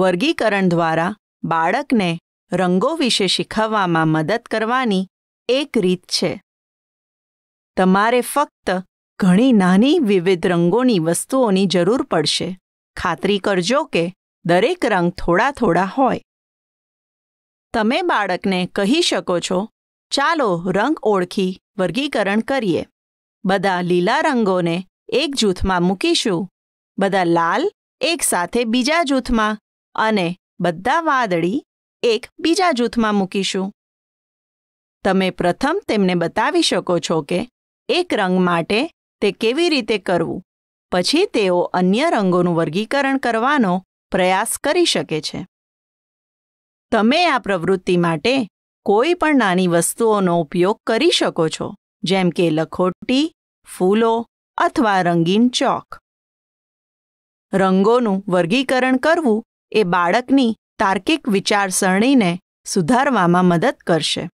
વર્ગીકરણ દ્વારા બાળકને રંગો વિશે શીખવવામાં મદદ કરવાની એક રીત છે તમારે ફક્ત ઘણી નાની વિવિધ રંગોની વસ્તુઓની જરૂર પડશે ખાતરી કરજો કે દરેક રંગ થોડા થોડા હોય તમે બાળકને કહી શકો છો ચાલો રંગ ઓળખી વર્ગીકરણ કરીએ બધા લીલા રંગોને એક જૂથમાં મૂકીશું બધા લાલ એકસાથે બીજા જૂથમાં અને બધા વાદળી એક બીજા જૂથમાં મૂકીશું તમે પ્રથમ તેમને બતાવી શકો છો કે એક રંગ માટે તે કેવી રીતે કરવું પછી તેઓ અન્ય રંગોનું વર્ગીકરણ કરવાનો પ્રયાસ કરી શકે છે તમે આ પ્રવૃત્તિ માટે કોઈ પણ નાની વસ્તુઓનો ઉપયોગ કરી શકો છો જેમ કે લખોટી ફૂલો અથવા રંગીન ચોક રંગોનું વર્ગીકરણ કરવું એ બાળકની તાર્કિક વિચારસરણીને સુધારવામાં મદદ કરશે